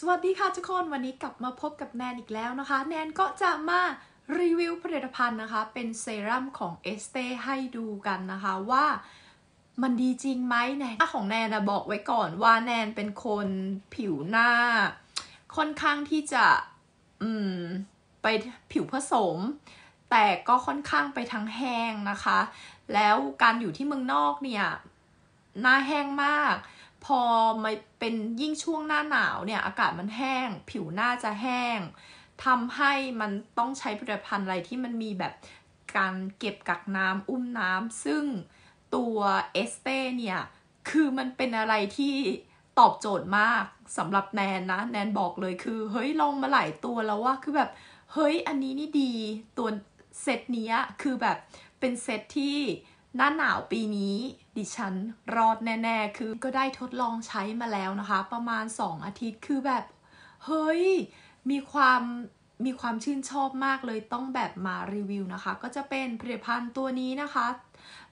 สวัสดีค่ะทุกคนวันนี้กลับมาพบกับแนนอีกแล้วนะคะ แนนก็จะมารีวิวผลิตภัณฑ์นะคะเป็นเซรั่มของเอสเตให้ดูกันนะคะว่ามันดีจริงไหมแนนของแนนนะบอกไว้ก่อนว่าแนนเป็นคนผิวหน้า ค่อนข้างที่จะอืมไปผิวผสม แต่ก็ค่อนข้างไปทางแห้งนะคะ แล้วการอยู่ที่เมืองนอกเนี่ยหน้าแห้งมากพอมาเป็นยิ่งช่วงหน้าหนาวเนี่ยอากาศมันแห้งผิวหน้าจะแห้งทำให้มันต้องใช้ผลิตภัณฑ์อะไรที่มันมีแบบการเก็บกักน้ำอุ้มน้ำซึ่งตัวเอสเต้เนี่ย คือมันเป็นอะไรที่ตอบโจทย์มากสำหรับแนนนะ แนนบอกเลยคือ เฮ้ย ลองมาหลายตัวแล้วว่าคือแบบเฮ้ยอันนี้นี่ดีตัวเซตนี้คือแบบเป็นเซตที่หน้าหนาวปีนี้ ดิฉันรอดแน่ๆ คือก็ได้ทดลองใช้มาแล้วนะคะ ประมาณ 2 อาทิตย์คือแบบ เฮ้ย มีความมีความชื่นชอบมากเลยต้องแบบมารีวิวนะคะ ก็จะเป็นผลิตภัณฑ์ตัวนี้นะคะ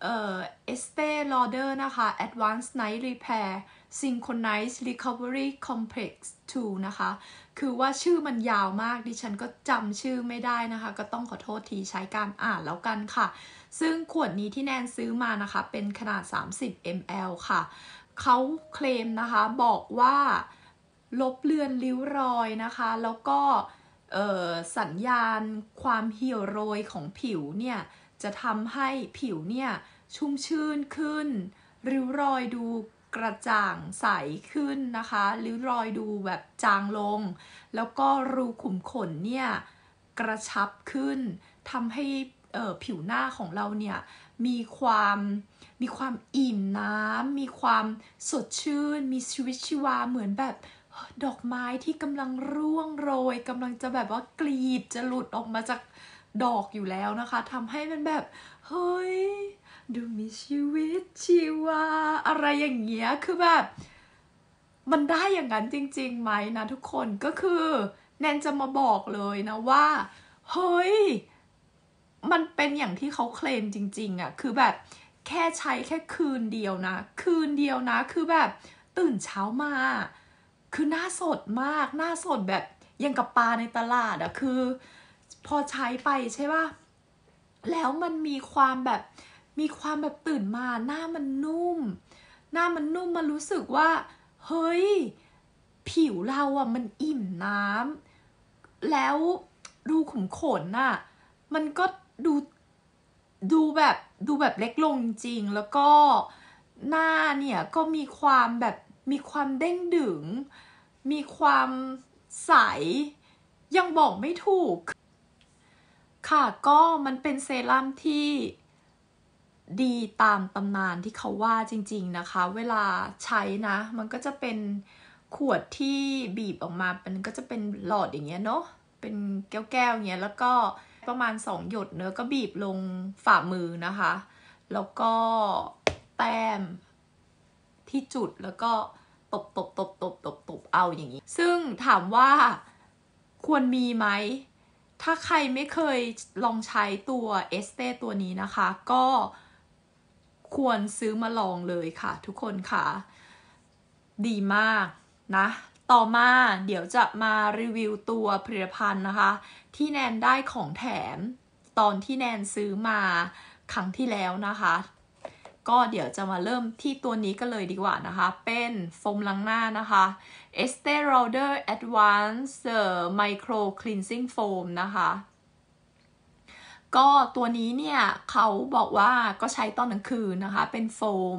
เอ่อ Estee Lauder นะคะ Advanced Night Repair Synchronize Recovery Complex 2นะคะ คือว่าชื่อมันยาวมาก ดิฉันก็จำชื่อไม่ได้นะคะ ก็ต้องขอโทษทีใช้การอ่านแล้วกันค่ะซึ่งขวดนี้ที่แนนซื้อมานะคะเป็นขนาด 30 ml ค่ะ เขาเคลมนะคะบอกว่าลบเลือนริ้วรอยนะคะแล้วก็สัญญาณความเหี่ยวโรยของผิวเนี่ย จะทำให้ผิวเนี่ยชุ่มชื่นขึ้น ริ้วรอยดูกระจ่างใสขึ้นนะคะริ้วรอยดูแบบจางลง แล้วก็รูขุมขนเนี่ยกระชับขึ้นทำให้ผิวหน้าของเราเนี่ยมีความมีความอิ่มน้ำมีความสดชื่น มีชีวิตชีวาเหมือนแบบดอกไม้ที่กำลังร่วงโรยกำลังจะแบบว่ากรีดจะหลุดออกมาจากดอกอยู่แล้วนะคะทำให้มันแบบเฮ้ยดูมีชีวิตชีวาอะไรอย่างเงี้ยคือแบบมันได้อย่างนั้นจริงๆไหมนะทุกคนก็คือแนนจะมาบอกเลยนะว่าเฮ้ยมันเป็นอย่างที่เขาเคลมจริง ๆอะคือแบบแค่ใช้แค่คืนเดียวนะ คืนเดียวนะคือแบบตื่นเช้ามา คือหน้าสดมากหน้าสดแบบยังกับปลาในตลาดอะคือ พอใช้ไปใช่ป่ะแล้วมันมีความแบบมีความแบบตื่นมา หน้ามันนุ่มหน้ามันนุ่มมันรู้สึกว่า เฮ้ย ผิวเราอะมันอิ่มน้ำแล้วดูขุมขนน่ะมันก็ดูดูแบบดูแบบเล็กลงจริงแล้วก็หน้าเนี่ยก็มีความแบบมีความเด้งดึง มีความใสยังบอกไม่ถูก ค่ะก็มันเป็นเซรั่มที่ดีตามตำนาน ที่เขาว่าจริงๆนะคะ เวลาใช้นะ มันก็จะเป็นขวดที่บีบออกมามันก็จะเป็นหลอดอย่างเงี้ยเนาะเป็นแก้วๆอย่างเงี้ยแล้วก็ประมาณ 2 หยดเนอะก็บีบลงฝ่ามือนะคะ แล้วก็แต้มที่จุดแล้วก็ตบตบตบตบตบตบเอาอย่างนี้ ซึ่งถามว่าควรมีไหม ถ้าใครไม่เคยลองใช้ตัวเอสเตตัวนี้นะคะ ก็ควรซื้อมาลองเลยค่ะ ทุกคนค่ะ ดีมากนะต่อมาเดี๋ยวจะมารีวิวตัวผลิตภัณฑ์นะคะ ที่แนนได้ของแถมตอนที่แนนซื้อมาครั้งที่แล้วนะคะ ก็เดี๋ยวจะมาเริ่มที่ตัวนี้กันเลยดีกว่านะคะ เป็นโฟมล้างหน้านะคะ e s t e e Lauder Advanced Micro Cleansing Foam นะคะก็ตัวนี้เนี่ยเขาบอกว่าก็ใช้ตอนกลางคืนนะคะ เป็นโฟม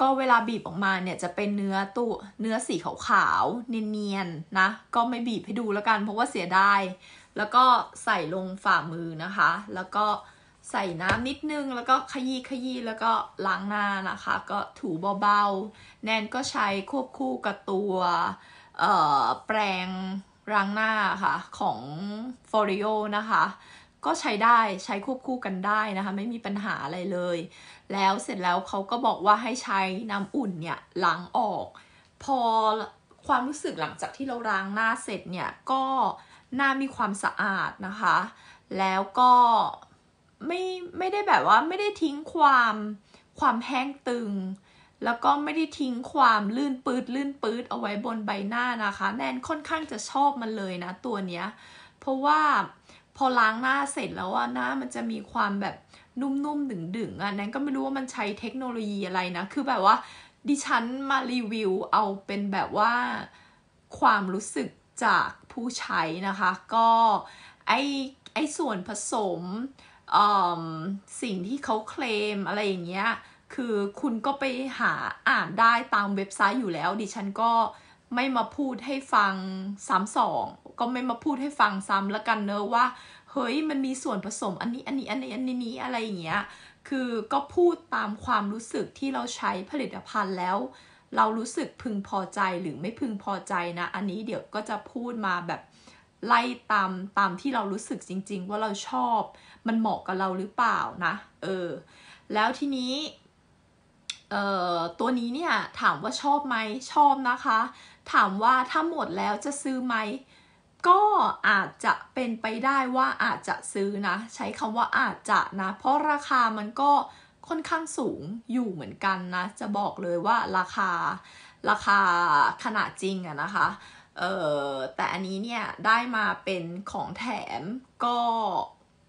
ก็เวลาบีบออกมาเนี่ยจะเป็นเนื้อตู้เนื้อสีขาวๆเนียนๆนะก็ไม่บีบให้ดูแล้วกัน เพราะว่าเสียดายแล้วก็ใส่ลงฝ่ามือนะคะ แล้วก็ใส่น้ำนิดนึง แล้วก็ขยี้ขยี้แล้วก็ล้างหน้านะคะ ก็ถูเบาๆแนนก็ใช้ควบคู่กับตัวแปรงล้างหน้าค่ะของฟอริโอนะคะก็ใช้ได้ใช้ควบคู่กันได้นะคะ ไม่มีปัญหาอะไรเลย แล้วเสร็จแล้วเขาก็บอกว่าให้ใช้น้ำอุ่นเนี่ยล้างออก พอความรู้สึกหลังจากที่เราล้างหน้าเสร็จเนี่ยก็หน้ามีความสะอาดนะคะ แล้วก็ ไม่ไม่ได้แบบว่าไม่ได้ทิ้งความความแห้งตึง แล้วก็ไม่ได้ทิ้งความลื่นปืดลื่นปืดเอาไว้บนใบหน้านะคะแนนค่อนข้างจะชอบมันเลยนะตัวเนี้ยเพราะว่าพอล้างหน้าเสร็จแล้วว่าหน้ามันจะมีความแบบนุ่มๆ ดึงๆ อ่ะนั้นก็ไม่รู้ว่ามันใช้เทคโนโลยีอะไรนะ คือแบบว่า ดิฉันมารีวิวเอาเป็นแบบว่าความรู้สึกจากผู้ใช้นะคะ ก็ไอไอส่วนผสมสิ่งที่เขาเคลมอะไรอย่างเงี้ย คือคุณก็ไปหาอ่านได้ตามเว็บไซต์อยู่แล้ว ดิฉันก็ไม่มาพูดให้ฟังซ้ำสองก็ไม่มาพูดให้ฟังซ้ำละกันเนอะว่าเฮ้ยมันมีส่วนผสม อันนี้ อันนี้ อันนี้อันนี้อะไรอย่างเงี้ยคือก็พูดตามความรู้สึกที่เราใช้ผลิตภัณฑ์แล้ว เรารู้สึกพึงพอใจหรือไม่พึงพอใจนะ อันนี้เดี๋ยวก็จะพูดมาแบบไล่ตามตามที่เรารู้สึกจริง ๆ ว่าเราชอบมันเหมาะกับเราหรือเปล่านะ เออแล้วทีนี้เอ่อตัวนี้เนี่ยถามว่าชอบไหมชอบนะคะถามว่า ถ้าหมดแล้วจะซื้อไหมก็อาจจะเป็นไปได้ว่าอาจจะซื้อนะ ใช้คำว่าอาจจะนะ เพราะราคามันก็ค่อนข้างสูงอยู่เหมือนกันนะ จะบอกเลยว่าราคาราคาขนาดจริงอะนะคะเออแต่อันนี้เนี่ยได้มาเป็นของแถมก็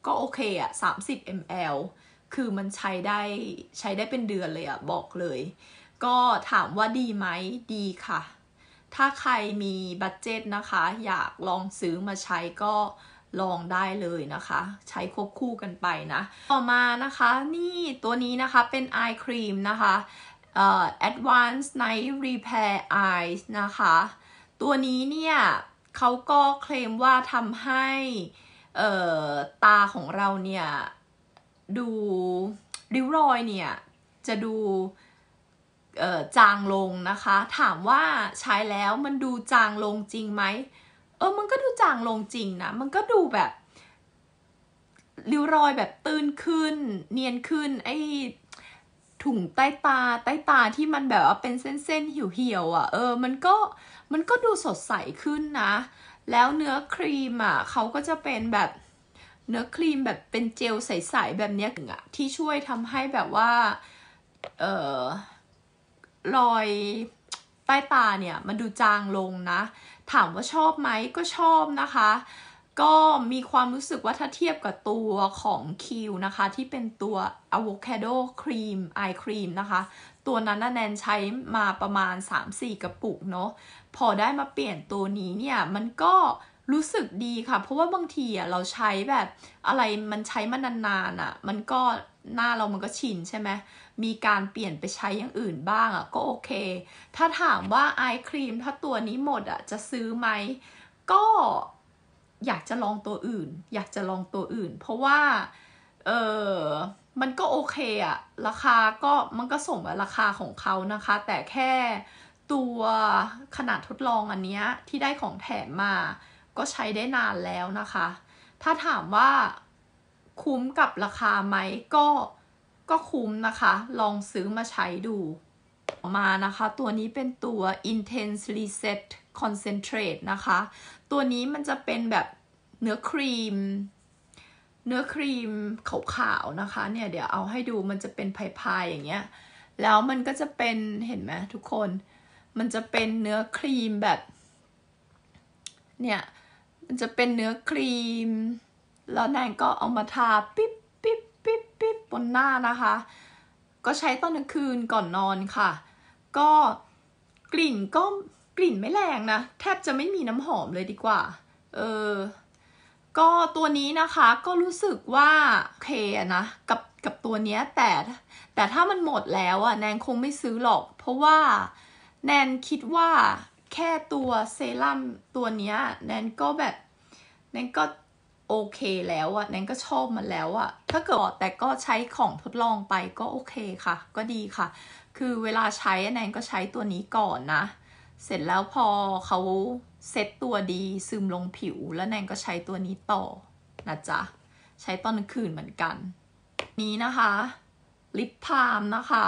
ก็โอเคอะ30 ml คือมันใช้ได้ใช้ได้เป็นเดือนเลยอะบอกเลย ก็ถามว่าดีไหมดีค่ะถ้าใครมีบัตเจตนะคะ อยากลองซื้อมาใช้ก็ลองได้เลยนะคะ ใช้ควบคู่กันไปนะ ต่อมานะคะนี่ตัวนี้นะคะเป็นไอครีมนะคะเอ่อ Advanced Night Repair Eyes นะคะ ตัวนี้เนี่ยเขาก็เคลมว่าทำให้เอ่อตาของเราเนี่ย ดูริ้วรอยเนี่ย จะดูจางลงนะคะ ถามว่าใช้แล้วมันดูจางลงจริงไหม เออมันก็ดูจางลงจริงนะ มันก็ดูแบบ ริ้วรอยแบบตื้นขึ้น เนียนขึ้นไอ้ถุงใต้ตาใต้ตาที่มันแบบว่าเป็นเส้นๆเหี่ยวๆอ่ะเออมันก็มันก็ดูสดใสขึ้นนะ แล้วเนื้อครีมอ่ะเขาก็จะเป็นแบบเนื้อครีมแบบเป็นเจลใสๆแบบเนี้ยอ่ะที่ช่วยทำให้แบบว่าเออรอย ใต้ตาเนี่ยมันดูจางลงนะ ถามว่าชอบไหมก็ชอบนะคะ ก็มีความรู้สึกว่าถ้าเทียบกับตัวของคิวนะคะ ที่เป็นตัวอะโวคาโดครีม e y ครีมนะคะ ตัวนั้นแนนใช้มาประมาณ 3-4 กระปุกเนาะพอได้มาเปลี่ยนตัวนี้เนี่ยมันก็รู้สึกดีค่ะ เพราะว่าบางทีอ่ะเราใช้แบบอะไรมันใช้มานานๆอ่ะ มันก็หน้าเรามันก็ชินใช่ไหม มีการเปลี่ยนไปใช้อย่างอื่นบ้างอ่ะก็โอเค ถ้าถามว่าไอครีมถ้าตัวนี้หมดอ่ะจะซื้อไหม ก็อยากจะลองตัวอื่น อยากจะลองตัวอื่น เพราะว่าเออมันก็โอเคอะราคาก็มันก็สมกับราคาของเขานะคะ แต่แค่ตัวขนาดทดลองอันเนี้ยที่ได้ของแถมมาก็ใช้ได้นานแล้วนะคะ ถ้าถามว่าคุ้มกับราคาไหมก็ก็คุ้มนะคะ ลองซื้อมาใช้ดูมานะคะตัวนี้เป็นตัว Intense Reset Concentrate นะคะ ตัวนี้มันจะเป็นแบบเนื้อครีม เนื้อครีมขาวๆนะคะเนี่ยเดี๋ยวเอาให้ดูมันจะเป็นพายๆอย่างเงี้ย แล้วมันก็จะเป็นเห็นไหมทุกคน มันจะเป็นเนื้อครีมแบบ เนี่ยมันจะเป็นเนื้อครีมแล้วนางก็เอามาทาปิ๊บปิ๊บปิ๊บปิ๊บบนหน้านะคะ ก็ใช้ตอนกลางคืนก่อนนอนค่ะ ก็กลิ่นก็กลิ่นไม่แรงนะ แทบจะไม่มีน้ำหอมเลยดีกว่า เออ ก็ตัวนี้นะคะ ก็รู้สึกว่าโอเคนะกับกับตัวเนี้ยแต่แต่ถ้ามันหมดแล้วอะแนนคงไม่ซื้อหรอก เพราะว่า แนนคิดว่าแค่ตัวเซรั่มตัวเนี้ยแนนก็แบบแนนก็ โอเคแล้วอะแนนก็ชอบมันแล้วอะถ้าเกิดแต่ก็ใช้ของทดลองไปก็โอเคค่ะ ก็ดีค่ะ คือเวลาใช้แนนก็ใช้ตัวนี้ก่อนนะ เสร็จแล้วพอเขาเซ็ตตัวดีซึมลงผิวแล้วแนนก็ใช้ตัวนี้ต่อ นะจ๊ะ ใช้ตอนกลางคืนเหมือนกัน นี้นะคะ ลิปพามนะคะ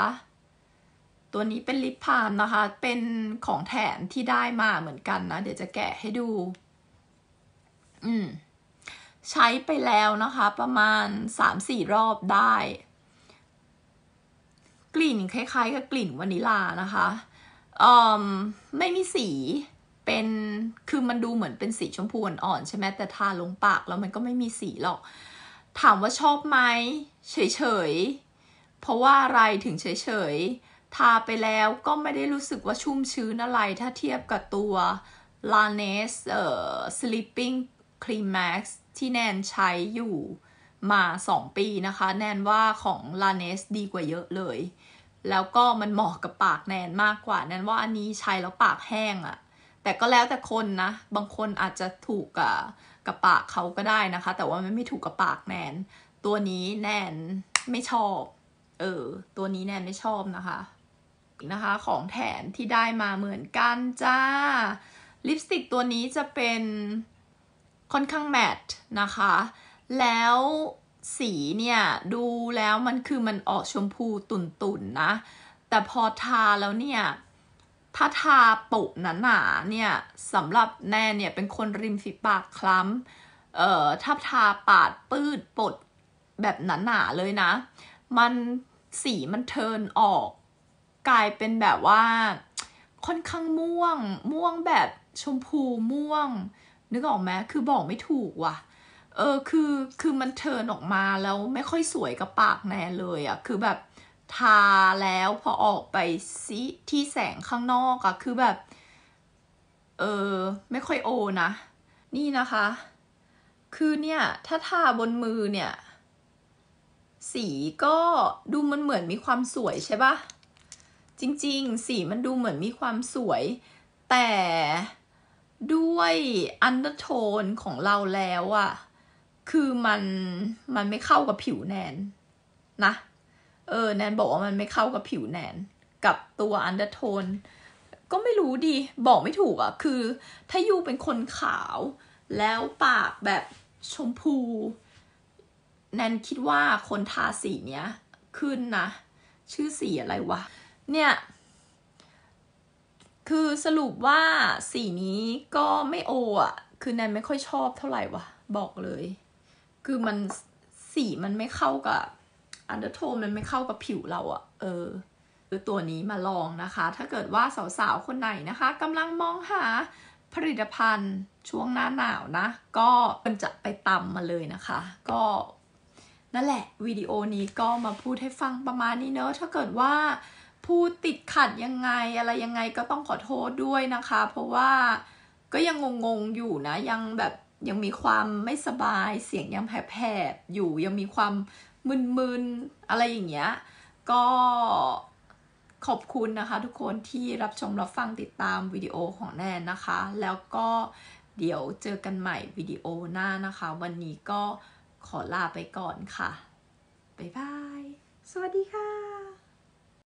ตัวนี้เป็นลิปพามนะคะ เป็นของแถมที่ได้มาเหมือนกันนะ เดี๋ยวจะแกะให้ดู อืม ใช้ไปแล้วนะคะ ประมาณสามสี่รอบได้ กลิ่นคล้ายๆกับกลิ่นวานิลานะคะอืไม่มีสีเป็นคือมันดูเหมือนเป็นสีชมพูอ่อนๆใช่ไหมแต่ทาลงปากแล้วมันก็ไม่มีสีหรอก ถามว่าชอบไหม เฉยๆ เพราะว่าอะไรถึงเฉยๆทาไปแล้วก็ไม่ได้รู้สึกว่าชุ่มชื้นอะไรถ้าเทียบกับตัว l a n e s เอ่อ Sleeping Cream Max ที่แนนใช้อยู่มา 2 ปีนะคะ แนนว่าของ l a n e s ดีกว่าเยอะเลย แล้วก็มันเหมาะกับปากแนนมากกว่า แนนว่าอันนี้ใช้แล้วปากแห้งอะแต่ก็แล้วแต่คนนะบางคนอาจจะถูกกับกับปากเขาก็ได้นะคะ แต่ว่ามันไม่ถูกกับปากแนน ตัวนี้แนนไม่ชอบ เออตัวนี้แนนไม่ชอบนะคะนะคะของแถมที่ได้มาเหมือนกันจ้า ลิปสติกตัวนี้จะเป็นค่อนข้างแมตต์นะคะ แล้วสีเนี่ย ดูแล้วมันคือมันออกชมพูตุ่นๆนนะแต่พอทาแล้วเนี่ยถ้าทาปุหนาหนาเนี่ยสำหรับแน่เนี่ยเป็นคนริมฝีปากคล้ำเอ่อถ้าทาปาดปืดปดแบบหนาหนาเลยนะ มันสีมันเทินออกกลายเป็นแบบว่าค่อนข้างม่วง ม่วงแบบชมพูม่วง นึกออกไหมคือบอกไม่ถูกว่ะ เออ คือ คือมันเทินออกมาแล้วไม่ค่อยสวยกับปากแน่เลยอะ คือแบบทาแล้วพอออกไปซิที่แสงข้างนอกอะ คือแบบเออไม่ค่อยโอนะ นี่นะคะ คือเนี่ย ถ้าทาบนมือเนี่ย สีก็ดูมันเหมือนมีความสวยใช่ปะจริง ๆ สีมันดูเหมือนมีความสวย แต่ด้วยอันเดอร์โทนของเราแล้วอะคือมันมันไม่เข้ากับผิวแนนนะ เออแนนบอกว่ามันไม่เข้ากับผิวแนน กับตัวอันเดอร์โทน ก็ไม่รู้ดี บอกไม่ถูกอะคือถ้ายูเป็นคนขาวแล้วปากแบบชมพู แนนคิดว่าคนทาสีเนี้ย ขึ้นนะ ชื่อสีอะไรวะเนี่ย คือสรุปว่าสีนี้ก็ไม่โออะคือแนนไม่ค่อยชอบเท่าไหร่วะบอกเลย คือมันสีมันไม่เข้ากับอันเดอร์โทนมันไม่เข้ากับผิวเราอะเออคือตัวนี้มาลองนะคะ ถ้าเกิดว่าสาวๆ คนไหนนะคะกำลังมองหา ผลิตภัณฑ์ช่วงหน้าหนาวนะ ก็มันจะไปตำมาเลยนะคะ ก็ นั่นแหละวิดีโอนี้ก็มาพูดให้ฟังประมาณนี้เนอะ ถ้าเกิดว่าพูดติดขัดยังไงอะไรยังไงก็ต้องขอโทษด้วยนะคะ เพราะว่าก็ยังงงๆอยู่นะยังแบบยังมีความไม่สบายเสียงยังแผลบๆอยู่ยังมีความมึนๆอะไรอย่างเงี้ยก็ขอบคุณนะคะ ทุกคนที่รับชมรับฟังติดตามวิดีโอของแนนนะคะ แล้วก็เดี๋ยวเจอกันใหม่วิดีโอหน้านะคะ วันนี้ก็ขอลาไปก่อนค่ะบ๊ายบายสวัสดีค่ะ